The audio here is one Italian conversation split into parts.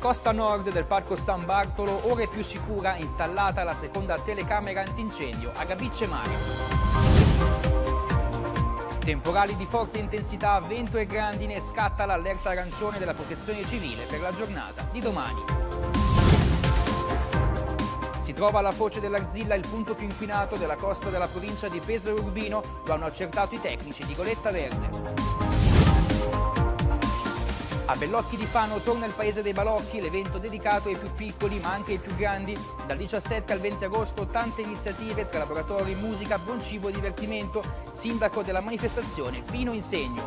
costa nord del parco San Bartolo, ora è più sicura, installata la seconda telecamera antincendio a Gabicce Mare. Temporali di forte intensità, vento e grandine, scatta l'allerta arancione della protezione civile per la giornata di domani. Si trova alla foce dell'Arzilla il punto più inquinato della costa della provincia di Pesaro Urbino, lo hanno accertato i tecnici di Goletta Verde. A Bellocchi di Fano torna il Paese dei Balocchi, l'evento dedicato ai più piccoli ma anche ai più grandi. Dal 17 al 20 agosto tante iniziative tra laboratori, musica, buon cibo e divertimento. Sindaco della manifestazione Pino Insegno.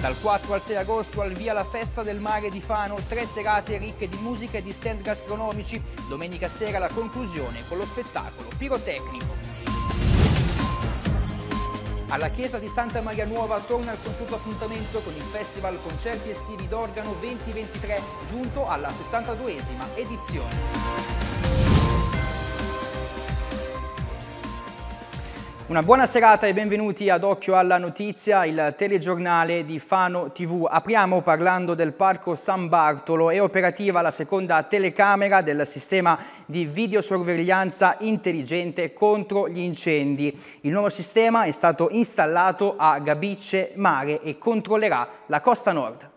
Dal 4 al 6 agosto al via la festa del mare di Fano, tre serate ricche di musica e di stand gastronomici. Domenica sera la conclusione con lo spettacolo pirotecnico. Alla chiesa di Santa Maria Nuova torna il consueto appuntamento con il Festival Concerti Estivi d'Organo 2023, giunto alla 62esima edizione. Una buona serata e benvenuti ad Occhio alla Notizia, il telegiornale di Fano TV. Apriamo parlando del Parco San Bartolo. È operativa la seconda telecamera del sistema di videosorveglianza intelligente contro gli incendi. Il nuovo sistema è stato installato a Gabicce Mare e controllerà la costa nord.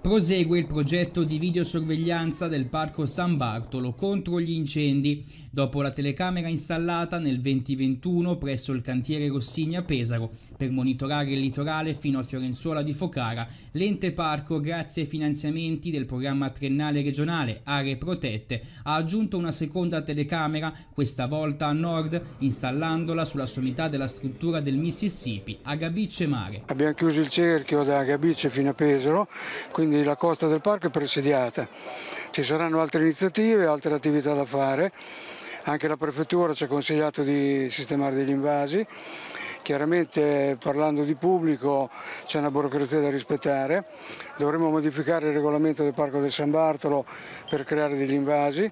Prosegue il progetto di videosorveglianza del Parco San Bartolo contro gli incendi, dopo la telecamera installata nel 2021 presso il cantiere Rossini a Pesaro per monitorare il litorale fino a Fiorenzuola di Focara. L'ente parco, grazie ai finanziamenti del programma triennale regionale Aree Protette, ha aggiunto una seconda telecamera, questa volta a nord, installandola sulla sommità della struttura del Mississippi a Gabicce Mare. Abbiamo chiuso il cerchio da Gabicce fino a Pesaro, quindi quindi la costa del parco è presidiata. Ci saranno altre iniziative, altre attività da fare, anche la prefettura ci ha consigliato di sistemare degli invasi, chiaramente parlando di pubblico c'è una burocrazia da rispettare, dovremo modificare il regolamento del parco del San Bartolo per creare degli invasi,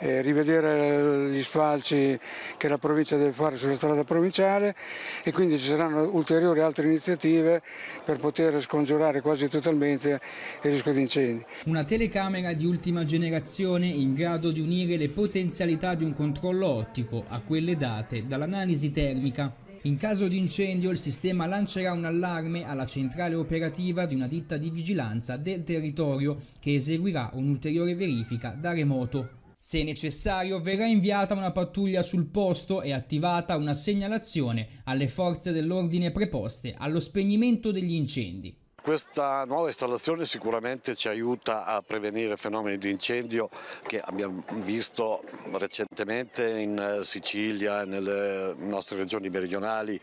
eh, rivedere gli sfalci che la provincia deve fare sulla strada provinciale e quindi ci saranno ulteriori altre iniziative per poter scongiurare quasi totalmente il rischio di incendi. Una telecamera di ultima generazione in grado di unire le potenzialità di un controllo ottico a quelle date dall'analisi termica. In caso di incendio il sistema lancerà un allarme alla centrale operativa di una ditta di vigilanza del territorio che eseguirà un'ulteriore verifica da remoto. Se necessario verrà inviata una pattuglia sul posto e attivata una segnalazione alle forze dell'ordine preposte allo spegnimento degli incendi. Questa nuova installazione sicuramente ci aiuta a prevenire fenomeni di incendio che abbiamo visto recentemente in eh, Sicilia, nelle nostre regioni meridionali,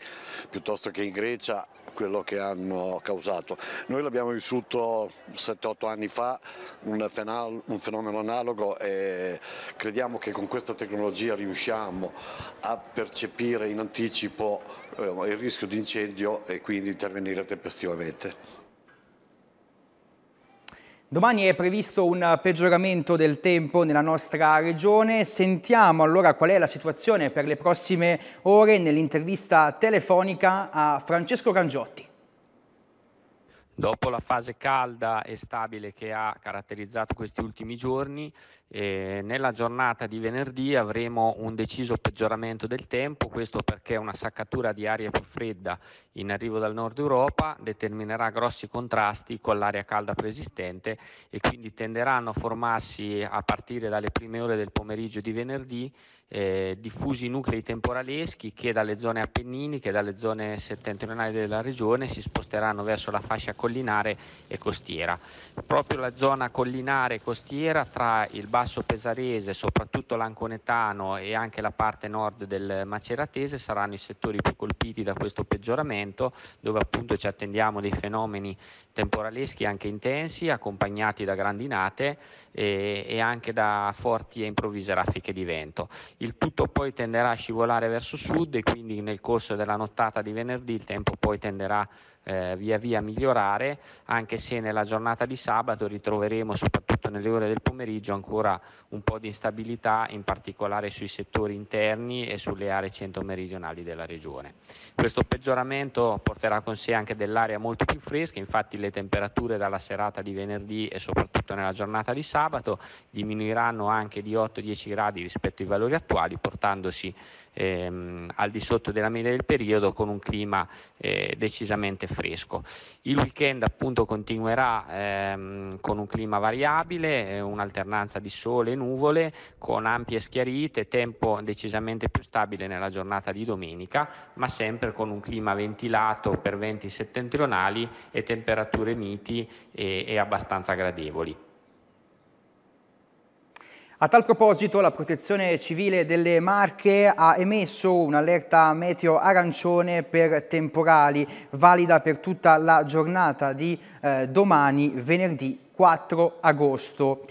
piuttosto che in Grecia quello che hanno causato. Noi l'abbiamo vissuto 7-8 anni fa, un, fenomeno analogo e crediamo che con questa tecnologia riusciamo a percepire in anticipo eh, il rischio di incendio e quindi intervenire tempestivamente. Domani è previsto un peggioramento del tempo nella nostra regione. Sentiamo allora qual è la situazione per le prossime ore nell'intervista telefonica a Francesco Cangiotti. Dopo la fase calda e stabile che ha caratterizzato questi ultimi giorni, e ehm, nella giornata di venerdì avremo un deciso peggioramento del tempo, questo perché una saccatura di aria più fredda in arrivo dal nord Europa determinerà grossi contrasti con l'aria calda preesistente e quindi tenderanno a formarsi a partire dalle prime ore del pomeriggio di venerdì eh, diffusi nuclei temporaleschi che dalle zone appenniniche, dalle zone settentrionali della regione si sposteranno verso la fascia collinare e costiera. Proprio la zona collinare e costiera tra il Basso Pesarese, soprattutto l'Anconetano e anche la parte nord del Maceratese saranno i settori più colpiti da questo peggioramento, dove appunto ci attendiamo dei fenomeni temporaleschi anche intensi, accompagnati da grandinate e, e anche da forti e improvvise raffiche di vento. Il tutto poi tenderà a scivolare verso sud e quindi nel corso della nottata di venerdì il tempo poi tenderà a eh, via via migliorare, anche se nella giornata di sabato ritroveremo soprattutto nelle ore del pomeriggio ancora un po' di instabilità, in particolare sui settori interni e sulle aree centro-meridionali della regione. Questo peggioramento porterà con sé anche dell'aria molto più fresca, infatti le temperature dalla serata di venerdì e soprattutto nella giornata di sabato diminuiranno anche di 8-10 gradi rispetto ai valori attuali, portandosi ehm, al di sotto della media del periodo con un clima eh, decisamente fresco fresco. Il weekend appunto continuerà ehm, con un clima variabile, eh, un'alternanza di sole e nuvole con ampie schiarite, tempo decisamente più stabile nella giornata di domenica, ma sempre con un clima ventilato per venti settentrionali e temperature miti e, e abbastanza gradevoli. A tal proposito la Protezione Civile delle Marche ha emesso un'allerta meteo arancione per temporali, valida per tutta la giornata di eh, domani, venerdì 4 agosto.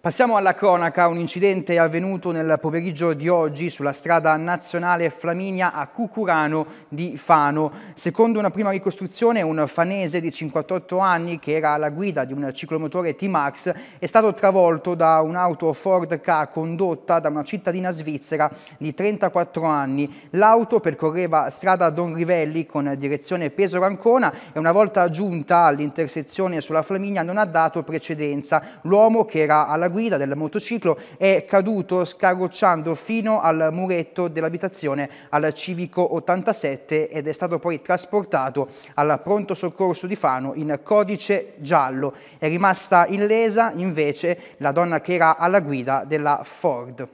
Passiamo alla cronaca, un incidente è avvenuto nel pomeriggio di oggi sulla strada nazionale Flaminia a Cucurano di Fano. Secondo una prima ricostruzione un fanese di 58 anni che era alla guida di un ciclomotore T-Max è stato travolto da un'auto Ford K condotta da una cittadina svizzera di 34 anni. L'auto percorreva strada Don Rivelli con direzione Peso Rancona e una volta giunta all'intersezione sulla Flaminia non ha dato precedenza. L'uomo che era alla guida guida del motociclo è caduto scarrocciando fino al muretto dell'abitazione al Civico 87 ed è stato poi trasportato al pronto soccorso di Fano in codice giallo. È rimasta illesa invece la donna che era alla guida della Ford.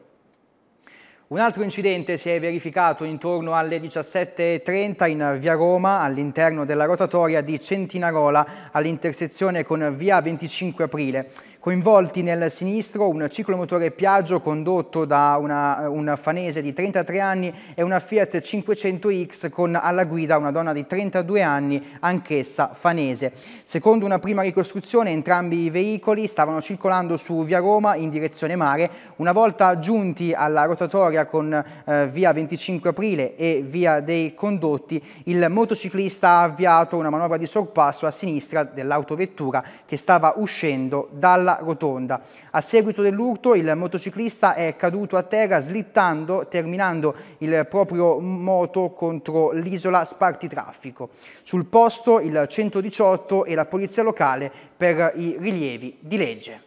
Un altro incidente si è verificato intorno alle 17.30 in via Roma, all'interno della rotatoria di Centinarola, all'intersezione con via 25 aprile coinvolti nel sinistro un ciclomotore Piaggio condotto da una, un fanese di 33 anni e una Fiat 500X con alla guida una donna di 32 anni, anch'essa fanese. Secondo una prima ricostruzione entrambi i veicoli stavano circolando su via Roma in direzione mare, una volta giunti alla rotatoria con eh, via 25 aprile e via dei condotti, il motociclista ha avviato una manovra di sorpasso a sinistra dell'autovettura che stava uscendo dalla rotonda. A seguito dell'urto il motociclista è caduto a terra slittando, terminando il proprio moto contro l'isola spartitraffico. Sul posto il 118 e la polizia locale per i rilievi di legge.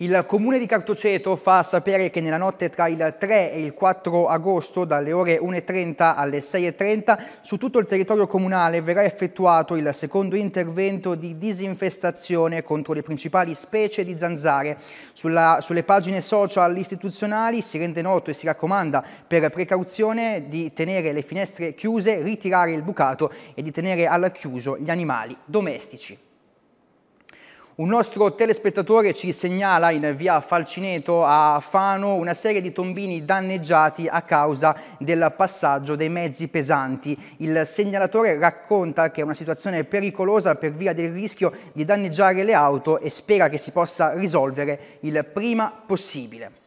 Il comune di Cartoceto fa sapere che nella notte tra il 3 e il 4 agosto dalle ore 1.30 alle 6.30 su tutto il territorio comunale verrà effettuato il secondo intervento di disinfestazione contro le principali specie di zanzare. Sulla, sulle pagine social istituzionali si rende noto e si raccomanda per precauzione di tenere le finestre chiuse, ritirare il bucato e di tenere al chiuso gli animali domestici. Un nostro telespettatore ci segnala in via Falcineto a Fano una serie di tombini danneggiati a causa del passaggio dei mezzi pesanti. Il segnalatore racconta che è una situazione pericolosa per via del rischio di danneggiare le auto e spera che si possa risolvere il prima possibile.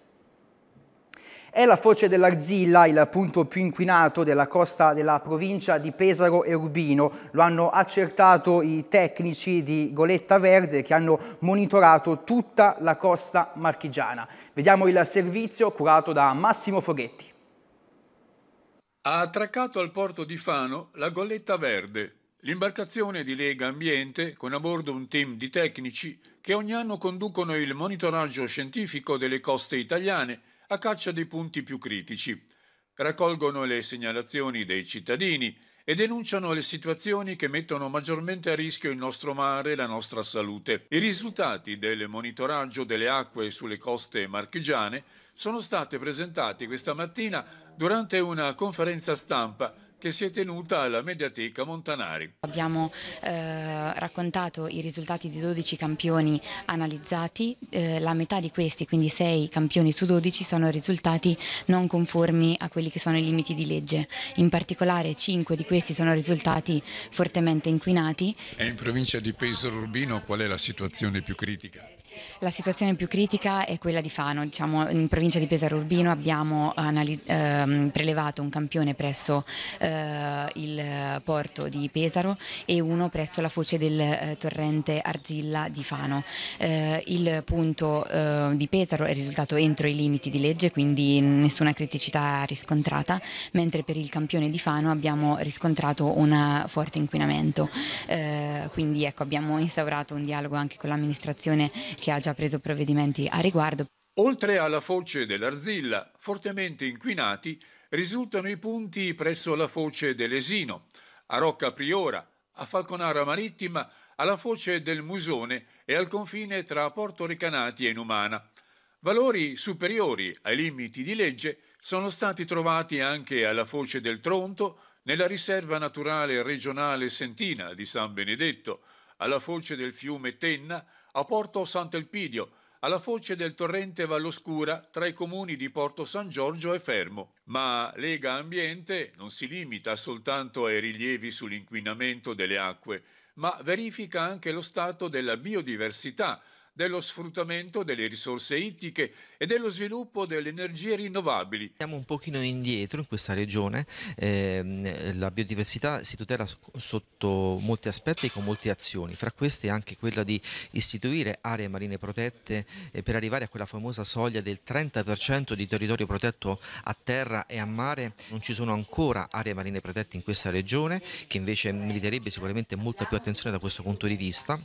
È la foce dell'Arzilla, il punto più inquinato della costa della provincia di Pesaro e Urbino. Lo hanno accertato i tecnici di Goletta Verde che hanno monitorato tutta la costa marchigiana. Vediamo il servizio curato da Massimo Foghetti. Ha attraccato al porto di Fano la Goletta Verde, l'imbarcazione di Lega Ambiente con a bordo un team di tecnici che ogni anno conducono il monitoraggio scientifico delle coste italiane a caccia dei punti più critici, raccolgono le segnalazioni dei cittadini e denunciano le situazioni che mettono maggiormente a rischio il nostro mare e la nostra salute. I risultati del monitoraggio delle acque sulle coste marchigiane sono stati presentati questa mattina durante una conferenza stampa che si è tenuta alla Mediateca Montanari. Abbiamo eh, raccontato i risultati di 12 campioni analizzati, eh, la metà di questi, quindi 6 campioni su 12, sono risultati non conformi a quelli che sono i limiti di legge. In particolare 5 di questi sono risultati fortemente inquinati. E in provincia di Pesaro Urbino qual è la situazione più critica? La situazione più critica è quella di Fano, diciamo, in provincia di Pesaro Urbino abbiamo eh, ehm, prelevato un campione presso eh, il porto di Pesaro e uno presso la foce del eh, torrente Arzilla di Fano. Eh, il punto eh, di Pesaro è risultato entro i limiti di legge, quindi nessuna criticità riscontrata, mentre per il campione di Fano abbiamo riscontrato un forte inquinamento. Eh, quindi ecco, abbiamo instaurato un dialogo anche con l'amministrazione che ha già preso provvedimenti a riguardo. Oltre alla foce dell'Arzilla, fortemente inquinati, risultano i punti presso la foce dell'Esino, a Rocca Priora, a Falconara Marittima, alla foce del Musone e al confine tra Porto Recanati e Numana. Valori superiori ai limiti di legge sono stati trovati anche alla foce del Tronto, nella riserva naturale regionale Sentina di San Benedetto, alla foce del fiume Tenna, a Porto Sant'Elpidio, alla foce del torrente Valloscura tra i comuni di Porto San Giorgio e Fermo. Ma Lega Ambiente non si limita soltanto ai rilievi sull'inquinamento delle acque, ma verifica anche lo stato della biodiversità dello sfruttamento delle risorse ittiche e dello sviluppo delle energie rinnovabili. Siamo un pochino indietro in questa regione, eh, la biodiversità si tutela sotto molti aspetti e con molte azioni, fra queste anche quella di istituire aree marine protette eh, per arrivare a quella famosa soglia del 30% di territorio protetto a terra e a mare. Non ci sono ancora aree marine protette in questa regione che invece meriterebbe sicuramente molta più attenzione da questo punto di vista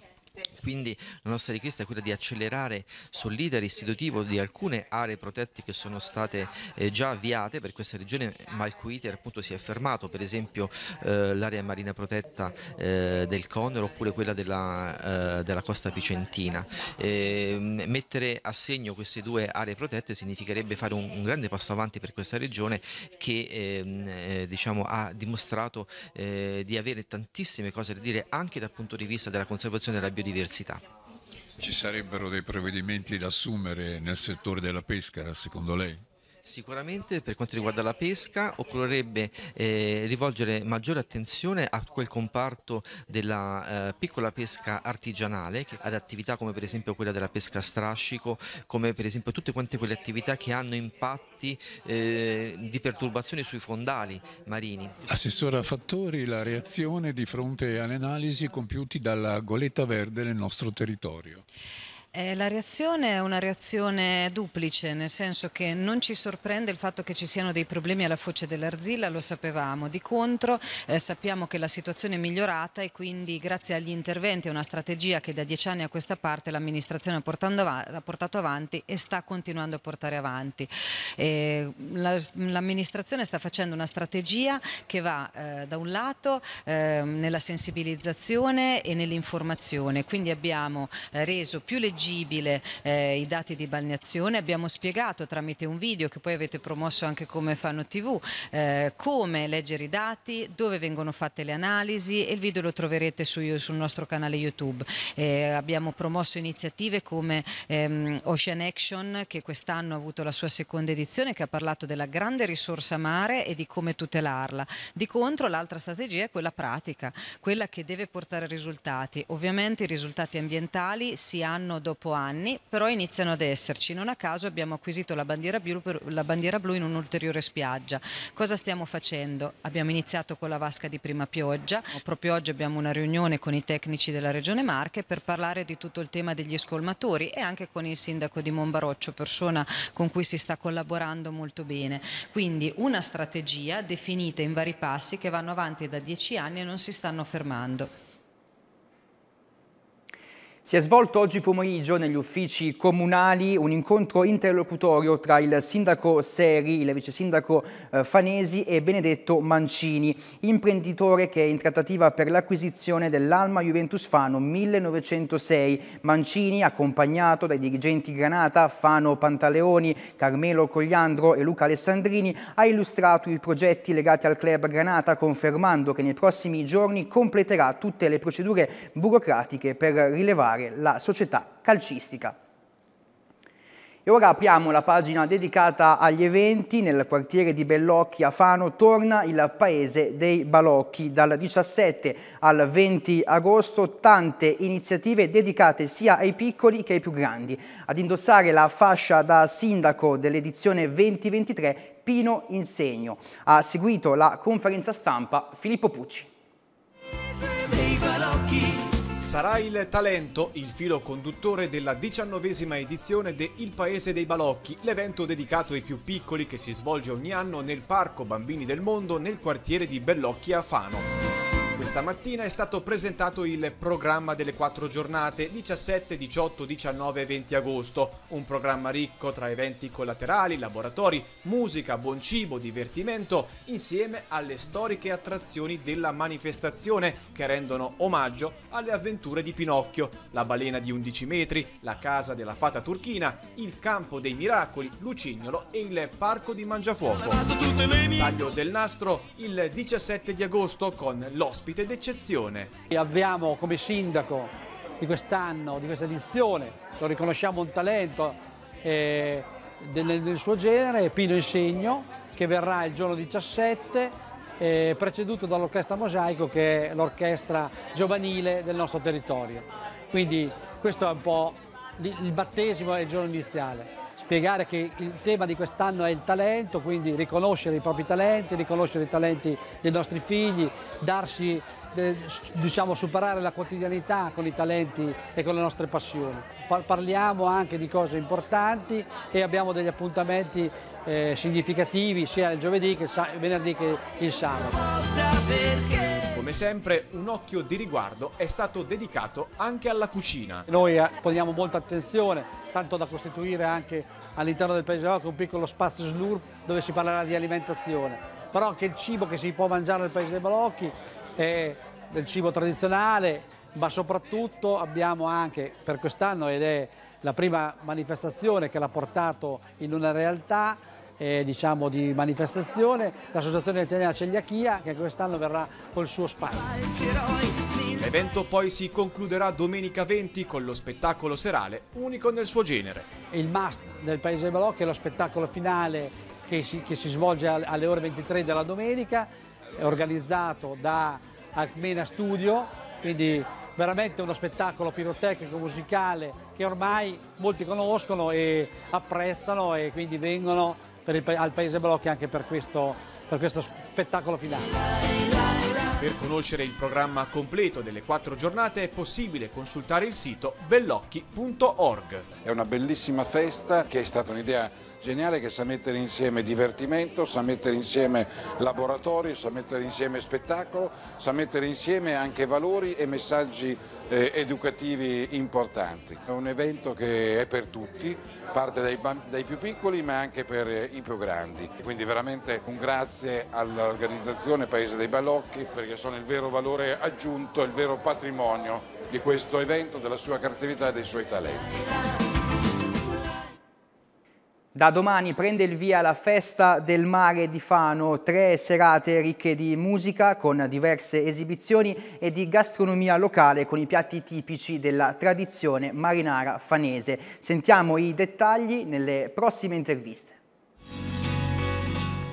quindi la nostra richiesta è quella di accelerare sul leader istitutivo di alcune aree protette che sono state eh, già avviate per questa regione, ma il cui iter appunto si è fermato, per esempio eh, l'area marina protetta eh, del Conero oppure quella della, eh, della costa picentina. Ehm, mettere a segno queste due aree protette significherebbe fare un, un grande passo avanti per questa regione che ehm, eh, diciamo, ha dimostrato eh, di avere tantissime cose da dire anche dal punto di vista della conservazione della biodiversità biodiversità. Ci sarebbero dei provvedimenti da assumere nel settore della pesca, secondo lei? Sicuramente per quanto riguarda la pesca occorrerebbe eh, rivolgere maggiore attenzione a quel comparto della eh, piccola pesca artigianale, ad attività come per esempio quella della pesca a strascico, come per esempio tutte quante quelle attività che hanno impatti eh, di perturbazione sui fondali marini. Assessora Fattori, la reazione di fronte alle analisi compiute dalla Goletta Verde nel nostro territorio. Eh, la reazione è una reazione duplice, nel senso che non ci sorprende il fatto che ci siano dei problemi alla foce dell'arzilla, lo sapevamo. Di contro eh, sappiamo che la situazione è migliorata e quindi grazie agli interventi e a una strategia che da dieci anni a questa parte l'amministrazione ha, ha, portato avanti e sta continuando a portare avanti. Eh, l'amministrazione sta facendo una strategia che va eh, da un lato ehm, nella sensibilizzazione e nell'informazione, quindi abbiamo eh, reso più leggibile leggibile eh, i dati di balneazione, abbiamo spiegato tramite un video che poi avete promosso anche come Fanno TV, eh, come leggere i dati, dove vengono fatte le analisi e il video lo troverete su, sul nostro canale YouTube. Eh, abbiamo promosso iniziative come ehm, Ocean Action che quest'anno ha avuto la sua seconda edizione che ha parlato della grande risorsa mare e di come tutelarla. Di contro l'altra strategia è quella pratica, quella che deve portare risultati. Ovviamente i risultati ambientali si hanno dopo anni, però iniziano ad esserci. Non a caso abbiamo acquisito la bandiera blu, per, la bandiera blu in un'ulteriore spiaggia. Cosa stiamo facendo? Abbiamo iniziato con la vasca di prima pioggia, proprio oggi abbiamo una riunione con i tecnici della Regione Marche per parlare di tutto il tema degli scolmatori e anche con il sindaco di Monbaroccio, persona con cui si sta collaborando molto bene. Quindi una strategia definita in vari passi che vanno avanti da dieci anni e non si stanno fermando. Si è svolto oggi pomeriggio negli uffici comunali un incontro interlocutorio tra il sindaco Seri, il vice sindaco eh, Fanesi e Benedetto Mancini, imprenditore che è in trattativa per l'acquisizione dell'Alma Juventus Fano 1906. Mancini, accompagnato dai dirigenti Granata, Fano Pantaleoni, Carmelo Cogliandro e Luca Alessandrini, ha illustrato i progetti legati al club Granata, confermando che nei prossimi giorni completerà tutte le procedure burocratiche per rilevare fare la società calcistica. E ora apriamo la pagina dedicata agli eventi. Nel quartiere di Bellocchi a Fano torna il paese dei Balocchi. Dal 17 al 20 agosto tante iniziative dedicate sia ai piccoli che ai più grandi. Ad indossare la fascia da sindaco dell'edizione 2023 Pino Insegno. Ha seguito la conferenza stampa Filippo Pucci. dei Balocchi. Sarà il talento il filo conduttore della diciannovesima edizione de Il Paese dei Balocchi, l'evento dedicato ai più piccoli che si svolge ogni anno nel Parco Bambini del Mondo nel quartiere di Bellocchi a Fano. Questa mattina è stato presentato il programma delle quattro giornate 17, 18, 19 e 20 agosto, un programma ricco tra eventi collaterali, laboratori, musica, buon cibo, divertimento, insieme alle storiche attrazioni della manifestazione che rendono omaggio alle avventure di Pinocchio, la balena di 11 metri, la casa della fata turchina, il campo dei miracoli, Lucignolo e il parco di Mangiafuoco. Taglio del nastro il 17 di agosto con l'ospite ospite d'eccezione. Abbiamo come sindaco di quest'anno, di questa edizione, lo riconosciamo un talento eh, del, del, suo genere, Pino Insegno, che verrà il giorno 17, eh, preceduto dall'Orchestra Mosaico, che è l'orchestra giovanile del nostro territorio. Quindi questo è un po' il battesimo è il giorno iniziale spiegare che il tema di quest'anno è il talento, quindi riconoscere i propri talenti, riconoscere i talenti dei nostri figli, darsi, diciamo, superare la quotidianità con i talenti e con le nostre passioni. Parliamo anche di cose importanti e abbiamo degli appuntamenti eh, significativi sia il giovedì che il venerdì che il sabato come sempre un occhio di riguardo è stato dedicato anche alla cucina. Noi eh, poniamo molta attenzione, tanto da costituire anche all'interno del Paese Vacco un piccolo spazio slur dove si parlerà di alimentazione, però anche il cibo che si può mangiare nel Paese dei Balocchi è del cibo tradizionale, ma soprattutto abbiamo anche per quest'anno, ed è la prima manifestazione che l'ha portato in una realtà, eh, diciamo, di manifestazione, l'Associazione Italiana Celiachia che quest'anno verrà col suo spazio. L'evento poi si concluderà domenica 20 con lo spettacolo serale, unico nel suo genere. Il must del Paese dei Balocchi è lo spettacolo finale che si, che si svolge alle ore 23 della domenica, organizzato da Alcmena Studio, quindi veramente uno spettacolo pirotecnico musicale che ormai molti conoscono e apprezzano e quindi vengono il, al Paese Blocchi anche per questo, per questo spettacolo finale. Per conoscere il programma completo delle quattro giornate è possibile consultare il sito bellocchi.org. È una bellissima festa che è stata un'idea geniale che sa mettere insieme divertimento, sa mettere insieme laboratori, sa mettere insieme spettacolo, sa mettere insieme anche valori e messaggi eh, educativi importanti. È un evento che è per tutti, parte dai, dai più piccoli ma anche per i più grandi. Quindi veramente un grazie all'organizzazione Paese dei Ballocchi perché sono il vero valore aggiunto, il vero patrimonio di questo evento, della sua creatività e dei suoi talenti. Da domani prende il via la festa del mare di Fano, tre serate ricche di musica con diverse esibizioni e di gastronomia locale con i piatti tipici della tradizione marinara fanese. Sentiamo i dettagli nelle prossime interviste.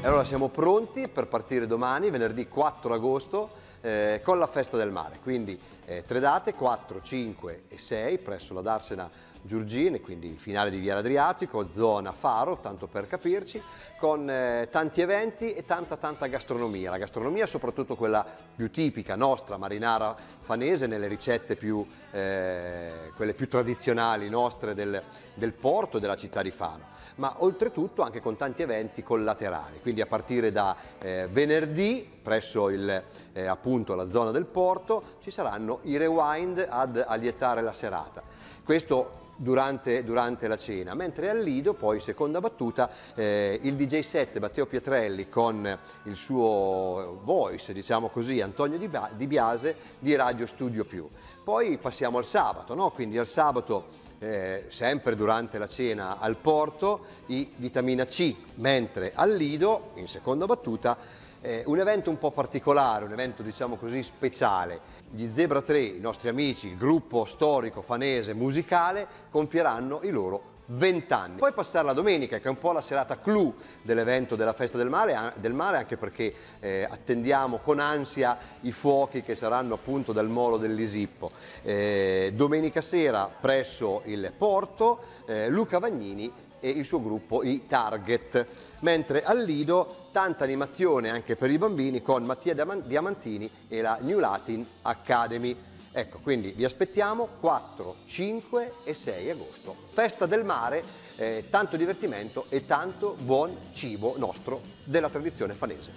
E allora siamo pronti per partire domani, venerdì 4 agosto, eh, con la festa del mare. Quindi eh, tre date, 4, 5 e 6, presso la Darsena Giorgine, quindi finale di Via Adriatico, zona Faro, tanto per capirci, con eh, tanti eventi e tanta tanta gastronomia. La gastronomia soprattutto quella più tipica nostra, marinara fanese, nelle ricette più, eh, quelle più tradizionali nostre del, del porto e della città di Faro, ma oltretutto anche con tanti eventi collaterali, quindi a partire da eh, venerdì presso il, eh, appunto la zona del porto ci saranno i rewind ad allietare la serata. Questo durante, durante, la cena, mentre al Lido poi seconda battuta eh, il DJ 7 Matteo Pietrelli con il suo voice diciamo così Antonio Di, ba di Biase di Radio Studio Più. Poi passiamo al sabato, no? quindi al sabato eh, sempre durante la cena al porto i vitamina C, mentre al Lido, in seconda battuta, eh, un evento un po' particolare, un evento diciamo così speciale. Gli Zebra 3, i nostri amici, il gruppo storico fanese musicale, compieranno i loro 20 anni. Poi passare la domenica, che è un po' la serata clou dell'evento della Festa del Mare, del mare anche perché eh, attendiamo con ansia i fuochi che saranno appunto dal molo dell'Isippo. Eh, domenica sera presso il porto, eh, Luca Vagnini e il suo gruppo, i Target. Mentre al Lido tanta animazione anche per i bambini con Mattia Diamantini e la New Latin Academy. Ecco, quindi vi aspettiamo 4, 5 e 6 agosto. Festa del mare, eh, tanto divertimento e tanto buon cibo nostro della tradizione fanese.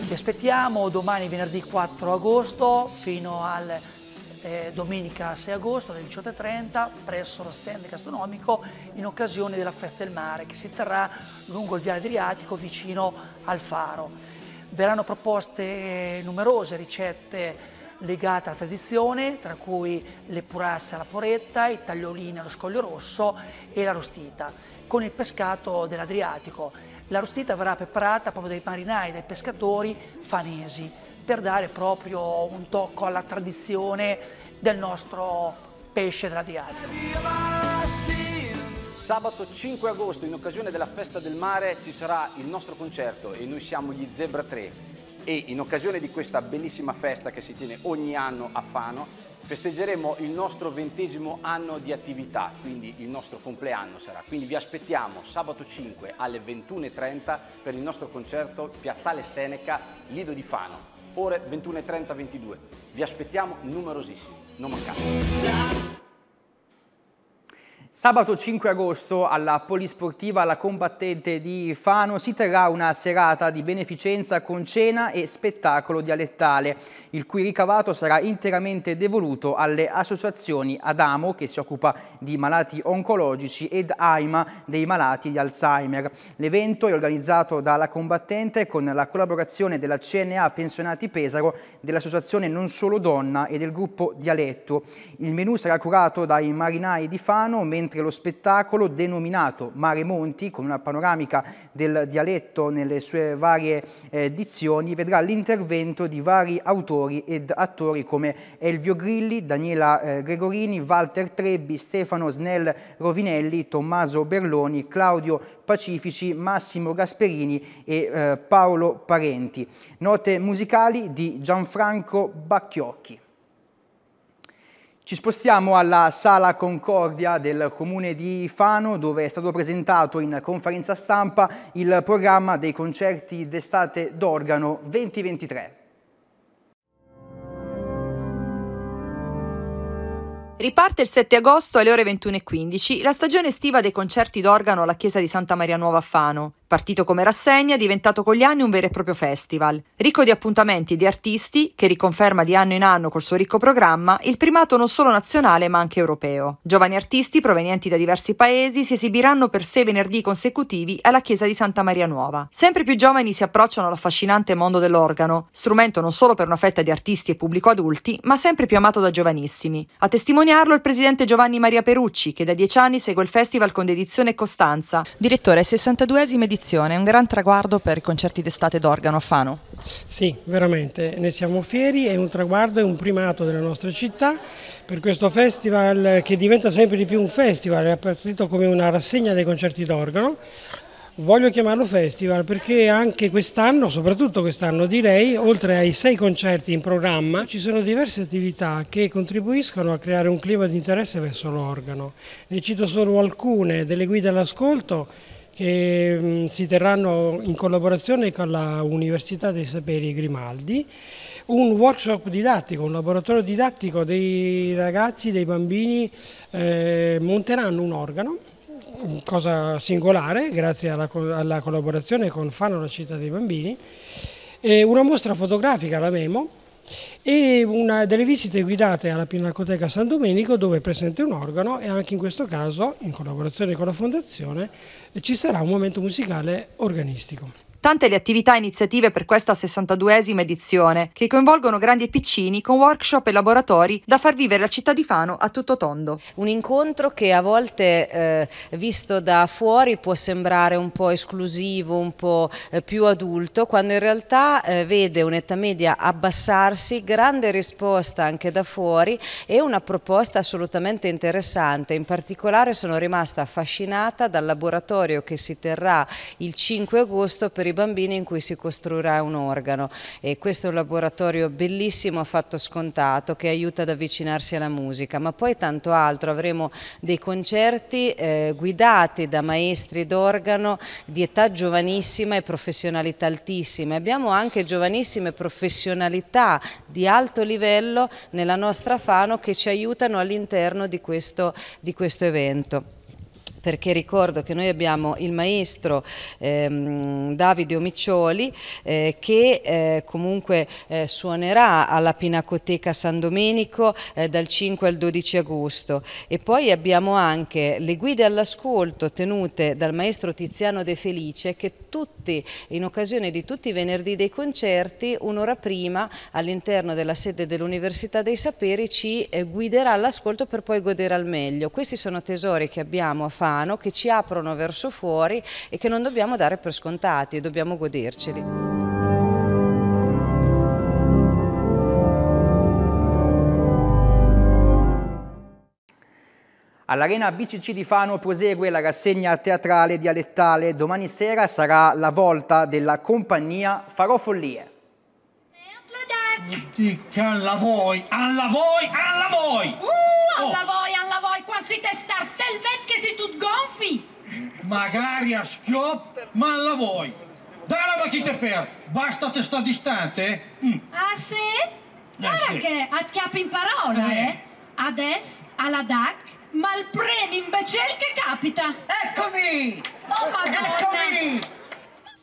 Vi aspettiamo domani venerdì 4 agosto fino al eh, domenica 6 agosto alle 18.30 presso lo stand gastronomico in occasione della Festa del Mare che si terrà lungo il Viale Adriatico vicino al Faro. Verranno proposte numerose ricette legate alla tradizione, tra cui le purasse alla poretta, i tagliolini allo scoglio rosso e la rostita, con il pescato dell'Adriatico. La rostita verrà preparata proprio dai marinai, dai pescatori fanesi per dare proprio un tocco alla tradizione del nostro pesce della Sabato 5 agosto, in occasione della festa del mare, ci sarà il nostro concerto e noi siamo gli Zebra 3. E in occasione di questa bellissima festa che si tiene ogni anno a Fano, festeggeremo il nostro ventesimo anno di attività, quindi il nostro compleanno sarà. Quindi vi aspettiamo sabato 5 alle 21.30 per il nostro concerto Piazzale Seneca, Lido di Fano ore 21.30-22. Vi aspettiamo numerosissimi, non mancate. Sabato 5 agosto alla Polisportiva La Combattente di Fano si terrà una serata di beneficenza con cena e spettacolo dialettale, il cui ricavato sarà interamente devoluto alle associazioni Adamo che si occupa di malati oncologici ed AIMA dei malati di Alzheimer. L'evento è organizzato dalla Combattente con la collaborazione della CNA Pensionati Pesaro, dell'associazione Non Solo Donna e del gruppo Dialetto. Il menù sarà curato dai marinai di Fano, mentre mentre lo spettacolo, denominato Mare Monti, con una panoramica del dialetto nelle sue varie edizioni, eh, vedrà l'intervento di vari autori ed attori come Elvio Grilli, Daniela eh, Gregorini, Walter Trebbi, Stefano Snell Rovinelli, Tommaso Berloni, Claudio Pacifici, Massimo Gasperini e eh, Paolo Parenti. Note musicali di Gianfranco Bacchiocchi. Ci spostiamo alla Sala Concordia del comune di Fano dove è stato presentato in conferenza stampa il programma dei concerti d'estate d'organo 2023. Riparte il 7 agosto alle ore 21.15 la stagione estiva dei concerti d'organo alla chiesa di Santa Maria Nuova a Fano partito come rassegna, è diventato con gli anni un vero e proprio festival, ricco di appuntamenti e di artisti che riconferma di anno in anno col suo ricco programma il primato non solo nazionale ma anche europeo. Giovani artisti provenienti da diversi paesi si esibiranno per sei venerdì consecutivi alla chiesa di Santa Maria Nuova. Sempre più giovani si approcciano all'affascinante mondo dell'organo, strumento non solo per una fetta di artisti e pubblico adulti, ma sempre più amato da giovanissimi. A testimoniarlo il presidente Giovanni Maria Perucci, che da dieci anni segue il festival con dedizione e costanza. Direttore 62esima edizione realizzazione, un gran traguardo per i concerti d'estate d'organo a Fano. Sì, veramente, ne siamo fieri, è un traguardo, è un primato della nostra città, per questo festival che diventa sempre di più un festival, è partito come una rassegna dei concerti d'organo, voglio chiamarlo festival perché anche quest'anno, soprattutto quest'anno direi, oltre ai sei concerti in programma, ci sono diverse attività che contribuiscono a creare un clima di interesse verso l'organo. Ne cito solo alcune, delle guide all'ascolto, che mm, si terranno in collaborazione con l'Università dei Saperi Grimaldi, un workshop didattico, un laboratorio didattico dei ragazzi, dei bambini, eh, monteranno un organo, cosa singolare grazie alla, alla collaborazione con Fano la città dei bambini, e una mostra fotografica, la Memo, e una delle visite guidate alla Pinacoteca San Domenico dove è presente un organo e anche in questo caso, in collaborazione con la Fondazione, ci sarà un momento musicale organistico. Tante le attività e iniziative per questa 62esima edizione, che coinvolgono grandi e piccini con workshop e laboratori da far vivere la città di Fano a tutto tondo. Un incontro che a volte eh, visto da fuori può sembrare un po' esclusivo, un po' eh, più adulto, quando in realtà eh, vede un'età media abbassarsi, grande risposta anche da fuori e una proposta assolutamente interessante. In particolare sono rimasta affascinata dal laboratorio che si terrà il 5 agosto per i bambini in cui si costruirà un organo e questo è un laboratorio bellissimo a fatto scontato che aiuta ad avvicinarsi alla musica, ma poi tanto altro, avremo dei concerti eh, guidati da maestri d'organo di età giovanissima e professionalità altissima, abbiamo anche giovanissime professionalità di alto livello nella nostra Fano che ci aiutano all'interno di, di questo evento perché ricordo che noi abbiamo il maestro ehm, Davide Omiccioli eh, che eh, comunque eh, suonerà alla Pinacoteca San Domenico eh, dal 5 al 12 agosto e poi abbiamo anche le guide all'ascolto tenute dal maestro Tiziano De Felice che tutti, in occasione di tutti i venerdì dei concerti un'ora prima all'interno della sede dell'Università dei Saperi ci eh, guiderà all'ascolto per poi godere al meglio. Questi sono tesori che abbiamo a fare piano che ci aprono verso fuori e che non dobbiamo dare per scontati, e dobbiamo goderceli. All'Arena BCC di Fano prosegue la rassegna teatrale dialettale. Domani sera sarà la volta della compagnia Farò Follie. Alla voi, alla voi, alla voi! Uh, alla oh. voi, alla voi! qua si te startel vet che si tut gonfi! Magari a schiop, ma la vuoi! Dalla ma chi te per, basta te sta distante! Mm. Ah sì? Eh, Guarda eh, che a chiappi in parola, eh? eh? Ades, alla DAC, ma il premi invece che capita! Eccomi! Oh madonna! Eccomi!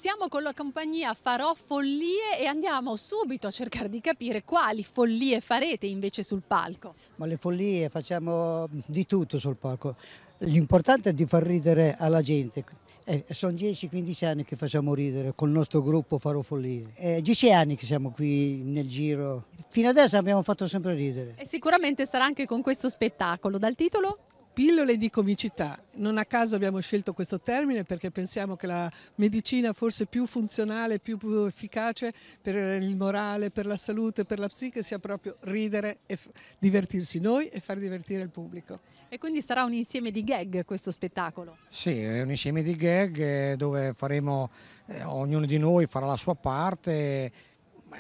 siamo con la compagnia Farò Follie e andiamo subito a cercare di capire quali follie farete invece sul palco. Ma le follie facciamo di tutto sul palco. L'importante è di far ridere alla gente. Eh, sono 10-15 anni che facciamo ridere con il nostro gruppo Farò Follie. Eh, 10 anni che siamo qui nel giro. Fino adesso abbiamo fatto sempre ridere. E sicuramente sarà anche con questo spettacolo. Dal titolo? Pillole di comicità. Non a caso abbiamo scelto questo termine perché pensiamo che la medicina forse più funzionale, più, più efficace per il morale, per la salute, per la psiche sia proprio ridere e divertirsi noi e far divertire il pubblico. E quindi sarà un insieme di gag questo spettacolo? Sì, è un insieme di gag eh, dove faremo, eh, ognuno di noi farà la sua parte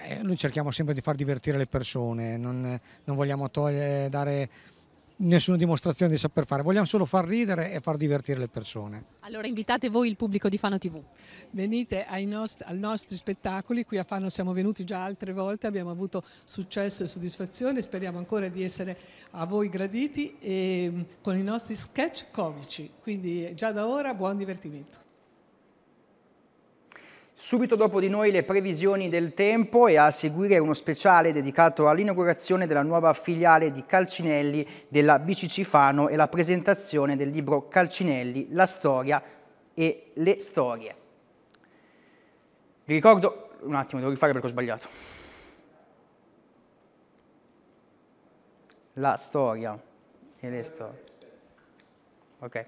eh, noi cerchiamo sempre di far divertire le persone, non, non vogliamo togliere, dare nessuna dimostrazione di saper fare, vogliamo solo far ridere e far divertire le persone. Allora invitate voi il pubblico di Fano TV. Venite ai nost nostri spettacoli, qui a Fano siamo venuti già altre volte, abbiamo avuto successo e soddisfazione, speriamo ancora di essere a voi graditi e ehm, con i nostri sketch comici, quindi già da ora buon divertimento. Subito dopo di noi le previsioni del tempo e a seguire uno speciale dedicato all'inaugurazione della nuova filiale di Calcinelli della BCC Fano e la presentazione del libro Calcinelli, la storia e le storie. Vi ricordo, un attimo devo rifare perché ho sbagliato. La storia e le storie. Ok.